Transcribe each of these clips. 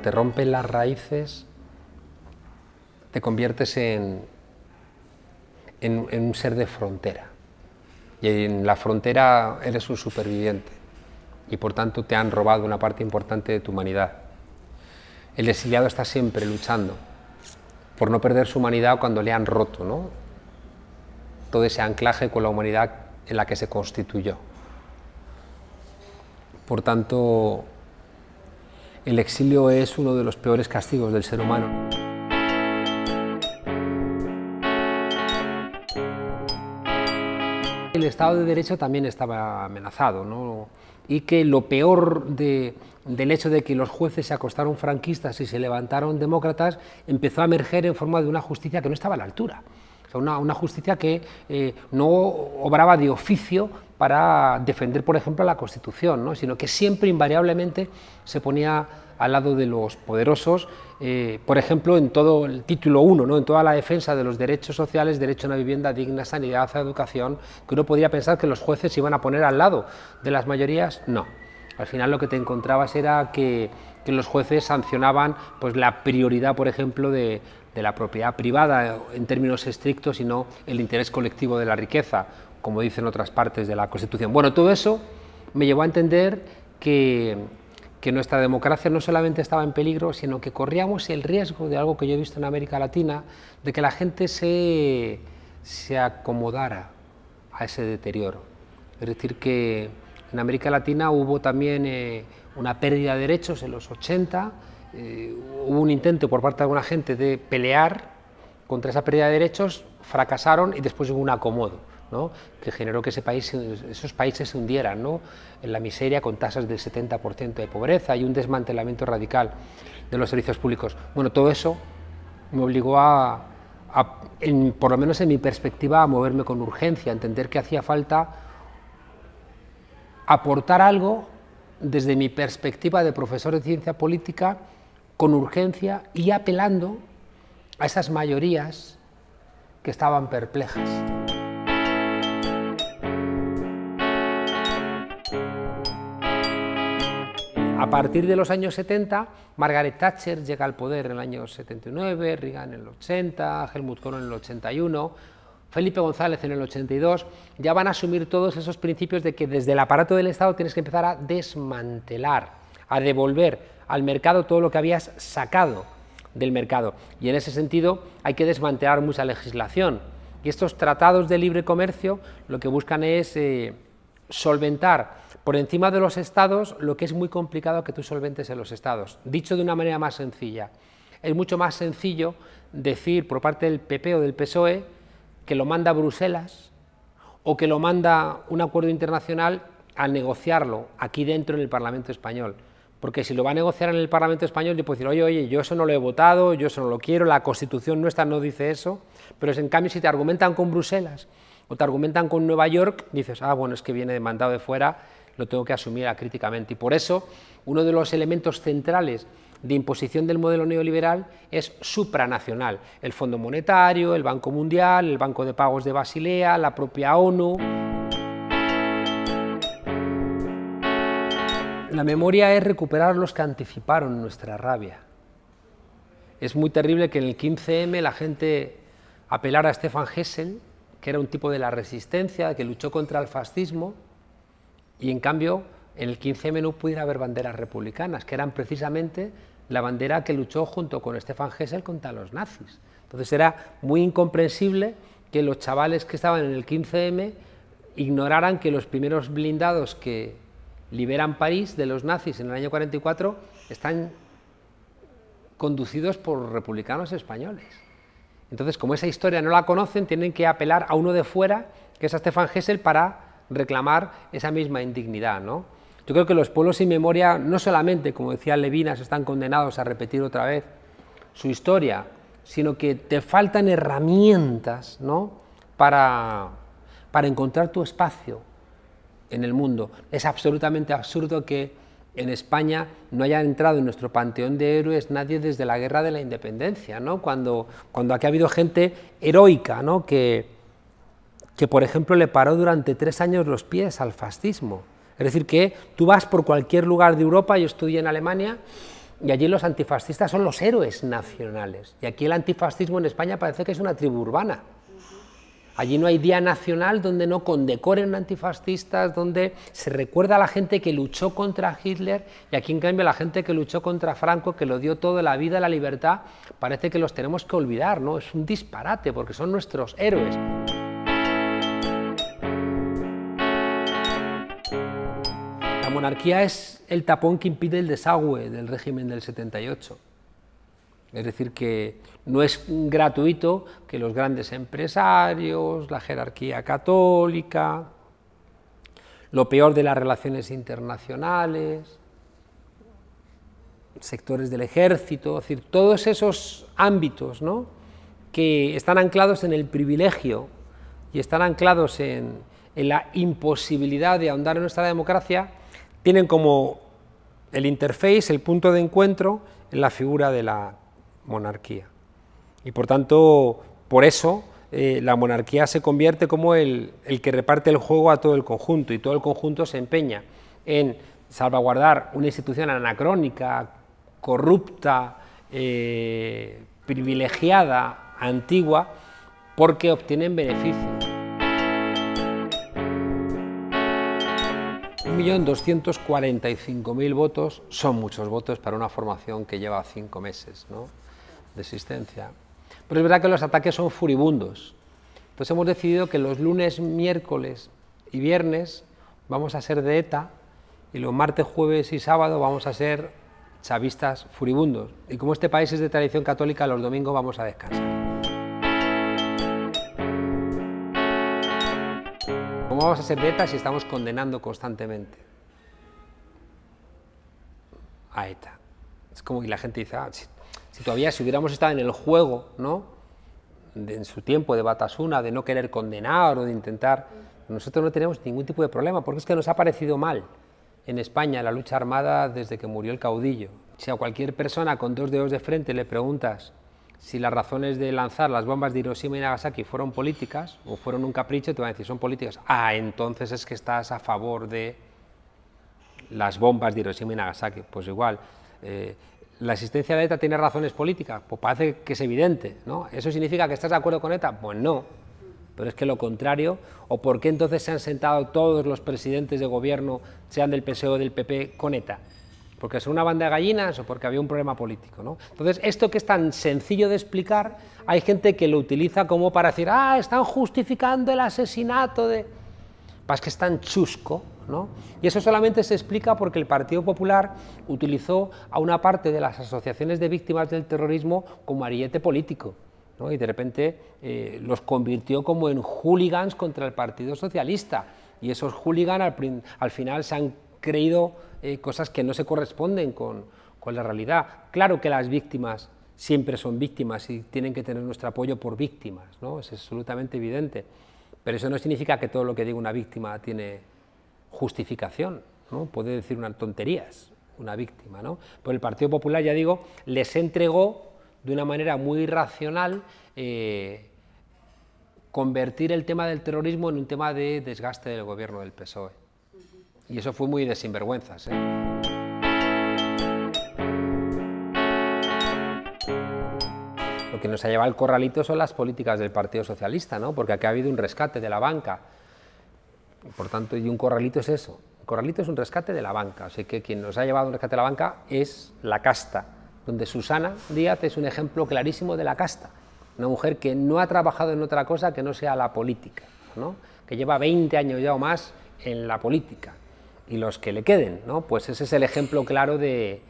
te rompen las raíces, te conviertes en, en, un ser de frontera. Y en la frontera eres un superviviente y por tanto te han robado una parte importante de tu humanidad. El exiliado está siempre luchando por no perder su humanidad cuando le han roto, Todo ese anclaje con la humanidad en la que se constituyó. Por tanto, el exilio es uno de los peores castigos del ser humano. El Estado de Derecho también estaba amenazado, y que lo peor del hecho de que los jueces se acostaron franquistas y se levantaron demócratas empezó a emerger en forma de una justicia que no estaba a la altura una, justicia que eh, no obraba de oficio para defender, por ejemplo, la Constitución, sino que siempre invariablemente se ponía al lado de los poderosos, eh, por ejemplo, en todo el título 1, en toda la defensa de los derechos sociales, derecho a una vivienda digna, sanidad, educación, que uno podría pensar que los jueces iban a poner al lado de las mayorías, no. Al final lo que te encontrabas era que que los jueces sancionaban pues, la prioridad, por ejemplo, de, de la propiedad privada en términos estrictos y no el interés colectivo de la riqueza, como dicen otras partes de la Constitución. Bueno, todo eso me llevó a entender que, que nuestra democracia no solamente estaba en peligro, sino que corríamos el riesgo de algo que yo he visto en América Latina, de que la gente se, se acomodara a ese deterioro. Es decir, que en América Latina hubo también... Eh, una pérdida de derechos en los 80, eh, hubo un intento por parte de alguna gente de pelear contra esa pérdida de derechos, fracasaron y después hubo un acomodo. que generó que ese país, esos países se hundieran en la miseria con tasas del 70% de pobreza y un desmantelamiento radical de los servicios públicos. Bueno, todo eso me obligó a, por lo menos en mi perspectiva, a moverme con urgencia, a entender que hacía falta aportar algo desde mi perspectiva de profesor de ciencia política, con urgencia y apelando a esas mayorías que estaban perplejas. A partir de los años 70, Margaret Thatcher llega al poder en el año 79, Reagan en el 80, Helmut Kohl en el 81, Felipe González en el 82, ya van a asumir todos esos principios de que desde el aparato del Estado tienes que empezar a desmantelar, a devolver al mercado todo lo que habías sacado del mercado. Y en ese sentido hay que desmantelar mucha legislación. Y estos tratados de libre comercio lo que buscan es eh, solventar por encima de los estados lo que es muy complicado que tú solventes en los estados. Dicho de una manera más sencilla, es mucho más sencillo decir por parte del PP o del PSOE, que lo manda Bruselas o que lo manda un acuerdo internacional a negociarlo aquí dentro en el Parlamento español. Porque si lo va a negociar en el Parlamento español, yo puedo decir, oye, oye, yo eso no lo he votado, yo eso no lo quiero, la Constitución nuestra no dice eso, pero es, en cambio si te argumentan con Bruselas o te argumentan con Nueva York, dices, ah, bueno, es que viene demandado de fuera, lo tengo que asumir críticamente. Y por eso, uno de los elementos centrales de imposición del modelo neoliberal es supranacional. El Fondo Monetario, el Banco Mundial, el Banco de Pagos de Basilea, la propia ONU. La memoria es recuperar los que anticiparon nuestra rabia. Es muy terrible que en el 15M la gente apelara a Stefan Hessel, que era un tipo de la resistencia, que luchó contra el fascismo, y en cambio en el 15 no pudiera haber banderas republicanas, que eran precisamente la bandera que luchó junto con Stefan Hessel contra los nazis. Entonces era muy incomprensible que los chavales que estaban en el 15M ignoraran que los primeros blindados que liberan París de los nazis en el año 44 están conducidos por republicanos españoles. Entonces, como esa historia no la conocen, tienen que apelar a uno de fuera, que es a Stefan Hessel, para reclamar esa misma indignidad. ¿no? Yo creo que los pueblos sin memoria no solamente, como decía Levinas, están condenados a repetir otra vez su historia, sino que te faltan herramientas para, encontrar tu espacio en el mundo. Es absolutamente absurdo que en España no haya entrado en nuestro panteón de héroes nadie desde la guerra de la independencia, cuando, cuando aquí ha habido gente heroica ¿no? que, que, por ejemplo, le paró durante tres años los pies al fascismo. Es decir, que tú vas por cualquier lugar de Europa, yo estudié en Alemania, y allí los antifascistas son los héroes nacionales. Y aquí el antifascismo en España parece que es una tribu urbana. Allí no hay día nacional donde no condecoren antifascistas, donde se recuerda a la gente que luchó contra Hitler y aquí en cambio la gente que luchó contra Franco, que lo dio todo, la vida, la libertad, parece que los tenemos que olvidar, ¿no? Es un disparate porque son nuestros héroes. La monarquía es el tapón que impide el desagüe del régimen del 78. Es decir, que no es gratuito que los grandes empresarios, la jerarquía católica, lo peor de las relaciones internacionales, sectores del ejército, decir, todos esos ámbitos que están anclados en el privilegio y están anclados en, en la imposibilidad de ahondar en nuestra democracia, tienen como el interface, el punto de encuentro, en la figura de la monarquía. Y por tanto, por eso eh, la monarquía se convierte como el, que reparte el juego a todo el conjunto y todo el conjunto se empeña en salvaguardar una institución anacrónica, corrupta, eh, privilegiada, antigua, porque obtienen beneficios. 1.245.000 votos son muchos votos para una formación que lleva cinco meses ¿no? de existencia. Pero es verdad que los ataques son furibundos. Entonces hemos decidido que los lunes, miércoles y viernes vamos a ser de ETA y los martes, jueves y sábado vamos a ser chavistas furibundos. Y como este país es de tradición católica, los domingos vamos a descansar. ¿Cómo vamos a ser beta si estamos condenando constantemente a ETA? Es como que la gente dice, ah, si, todavía si hubiéramos estado en el juego, ¿no? en su tiempo de Batasuna, de no querer condenar o de intentar, nosotros no tenemos ningún tipo de problema, porque es que nos ha parecido mal en España la lucha armada desde que murió el caudillo. Si a cualquier persona con dos dedos de frente le preguntas si las razones de lanzar las bombas de Hiroshima y Nagasaki fueron políticas o fueron un capricho, te van a decir, son políticas. Ah, entonces es que estás a favor de las bombas de Hiroshima y Nagasaki. Pues igual, eh, la existencia de ETA tiene razones políticas, pues parece que es evidente, ¿no? ¿Eso significa que estás de acuerdo con ETA? Pues no, pero es que lo contrario, o por qué entonces se han sentado todos los presidentes de gobierno, sean del PSOE o del PP, con ETA porque son una banda de gallinas o porque había un problema político. ¿no? Entonces, esto que es tan sencillo de explicar, hay gente que lo utiliza como para decir, ah, están justificando el asesinato de... es que es tan chusco, ¿no? Y eso solamente se explica porque el Partido Popular utilizó a una parte de las asociaciones de víctimas del terrorismo como ariete político. ¿no? Y de repente eh, los convirtió como en hooligans contra el Partido Socialista. Y esos hooligans al, al final se han creído eh, cosas que no se corresponden con, con la realidad. Claro que las víctimas siempre son víctimas y tienen que tener nuestro apoyo por víctimas, ¿no? es absolutamente evidente. Pero eso no significa que todo lo que diga una víctima tiene justificación, ¿no? puede decir unas tonterías una víctima. ¿no? Pues el Partido Popular, ya digo, les entregó de una manera muy racional eh, convertir el tema del terrorismo en un tema de desgaste del gobierno del PSOE. Y eso fue muy de sinvergüenzas. ¿eh? Lo que nos ha llevado el corralito son las políticas del Partido Socialista, porque aquí ha habido un rescate de la banca. Por tanto, y un corralito es eso. Un corralito es un rescate de la banca. así que quien nos ha llevado un rescate de la banca es la casta, donde Susana Díaz es un ejemplo clarísimo de la casta. Una mujer que no ha trabajado en otra cosa que no sea la política, que lleva 20 años ya o más en la política y los que le queden, ¿no? Pues ese es el ejemplo claro de,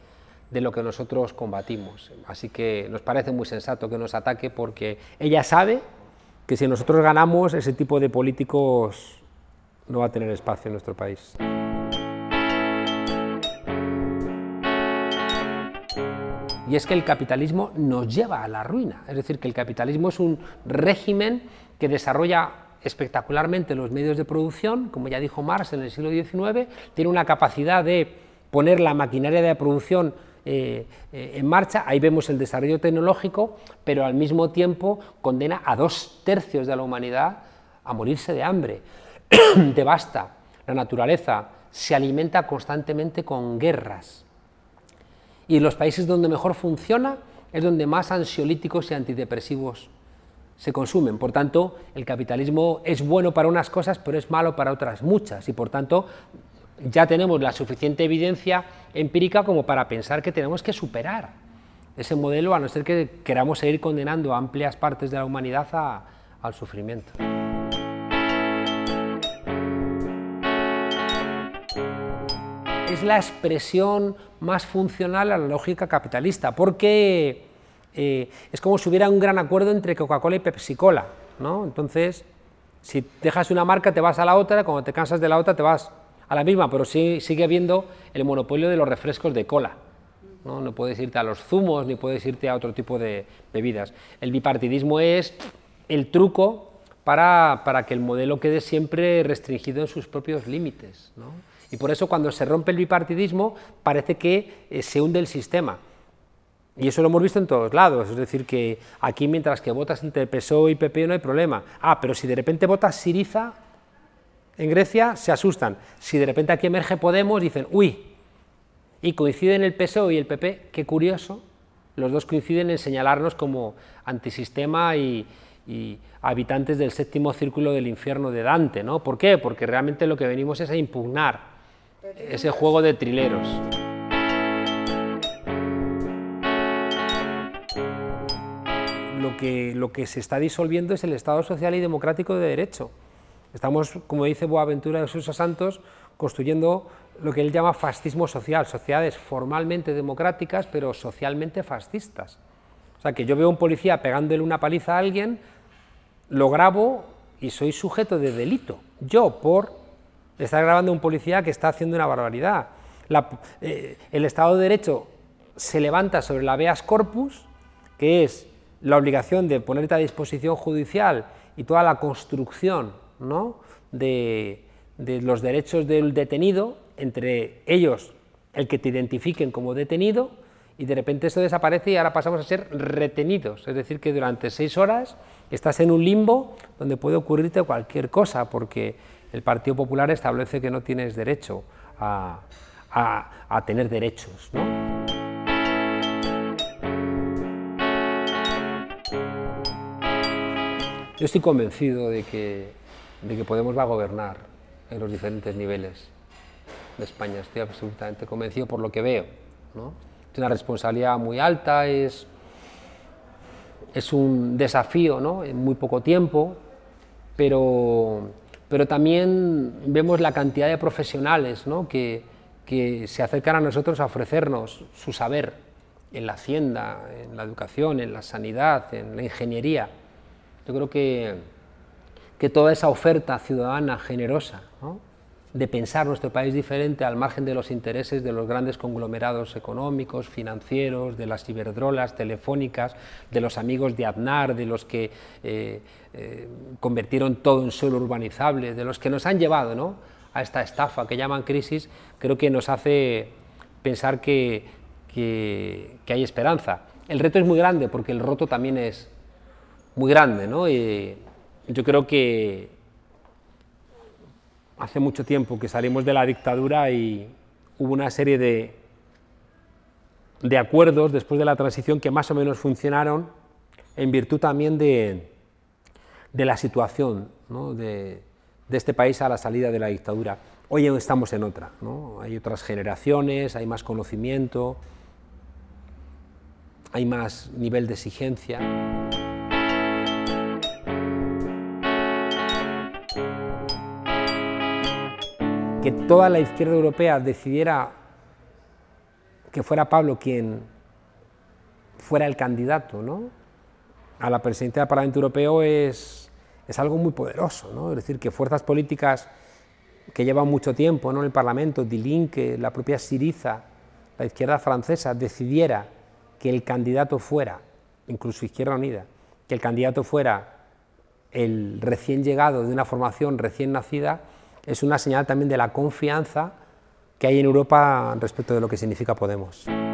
de lo que nosotros combatimos. Así que nos parece muy sensato que nos ataque porque ella sabe que si nosotros ganamos, ese tipo de políticos no va a tener espacio en nuestro país. Y es que el capitalismo nos lleva a la ruina. Es decir, que el capitalismo es un régimen que desarrolla espectacularmente los medios de producción, como ya dijo Marx en el siglo XIX, tiene una capacidad de poner la maquinaria de producción eh, eh, en marcha, ahí vemos el desarrollo tecnológico, pero al mismo tiempo condena a dos tercios de la humanidad a morirse de hambre, devasta la naturaleza, se alimenta constantemente con guerras. Y los países donde mejor funciona es donde más ansiolíticos y antidepresivos se consumen. Por tanto, el capitalismo es bueno para unas cosas, pero es malo para otras muchas. Y por tanto, ya tenemos la suficiente evidencia empírica como para pensar que tenemos que superar ese modelo, a no ser que queramos seguir condenando a amplias partes de la humanidad al sufrimiento. Es la expresión más funcional a la lógica capitalista, porque es como si hubiera un gran acuerdo entre Coca-Cola y Pepsi-Cola, ¿no? Entonces, si dejas una marca te vas a la otra, cuando te cansas de la otra te vas a la misma, pero sí, sigue habiendo el monopolio de los refrescos de cola. ¿no? no puedes irte a los zumos ni puedes irte a otro tipo de bebidas. El bipartidismo es el truco para, que el modelo quede siempre restringido en sus propios límites. ¿no? Y por eso cuando se rompe el bipartidismo parece que eh, se hunde el sistema. Y eso lo hemos visto en todos lados, es decir, que aquí mientras que votas entre PSOE y PP no hay problema. Ah, pero si de repente votas Siriza en Grecia, se asustan. Si de repente aquí emerge Podemos, dicen, uy, y coinciden el PSOE y el PP, qué curioso, los dos coinciden en señalarnos como antisistema y, habitantes del séptimo círculo del infierno de Dante, ¿no? ¿Por qué? Porque realmente lo que venimos es a impugnar ese juego de trileros. que, lo que se está disolviendo es el Estado social y democrático de derecho. Estamos, como dice Boaventura de Sousa Santos, construyendo lo que él llama fascismo social, sociedades formalmente democráticas pero socialmente fascistas. O sea, que yo veo a un policía pegándole una paliza a alguien, lo grabo y soy sujeto de delito. Yo, por estar grabando a un policía que está haciendo una barbaridad. Eh, el Estado de Derecho se levanta sobre la veas corpus, que es la obligación de ponerte a disposición judicial y toda la construcción ¿no? de, los derechos del detenido, entre ellos el que te identifiquen como detenido, y de repente eso desaparece y ahora pasamos a ser retenidos. Es decir, que durante seis horas estás en un limbo donde puede ocurrirte cualquier cosa, porque el Partido Popular establece que no tienes derecho a, tener derechos. Yo estoy convencido de que, de que Podemos va a gobernar en los diferentes niveles de España. Estoy absolutamente convencido por lo que veo. ¿no? Es una responsabilidad muy alta, es, es un desafío ¿no? en muy poco tiempo, pero, pero también vemos la cantidad de profesionales ¿no? que, que se acercan a nosotros a ofrecernos su saber en la hacienda, en la educación, en la sanidad, en la ingeniería. Yo creo que, toda esa oferta ciudadana generosa de pensar nuestro país diferente al margen de los intereses de los grandes conglomerados económicos, financieros, de las ciberdrolas telefónicas, de los amigos de Aznar, de los que eh, eh, convirtieron todo en suelo urbanizable, de los que nos han llevado a esta estafa que llaman crisis, creo que nos hace pensar que hay esperanza. El reto es muy grande porque el roto también es, muy grande, ¿no? Y yo creo que hace mucho tiempo que salimos de la dictadura y hubo una serie de, acuerdos después de la transición que más o menos funcionaron en virtud también de, la situación de, de, este país a la salida de la dictadura. Hoy estamos en otra, ¿no? hay otras generaciones, hay más conocimiento, hay más nivel de exigencia. que toda la izquierda europea decidiera que fuera Pablo quien fuera el candidato a la presidencia del Parlamento Europeo es, algo muy poderoso. ¿no? Es decir, que fuerzas políticas que llevan mucho tiempo en el Parlamento, Dilinque, la propia Siriza, la izquierda francesa, decidiera que el candidato fuera, incluso Izquierda Unida, que el candidato fuera el recién llegado de una formación recién nacida, es una señal también de la confianza que hay en Europa respecto de lo que significa Podemos.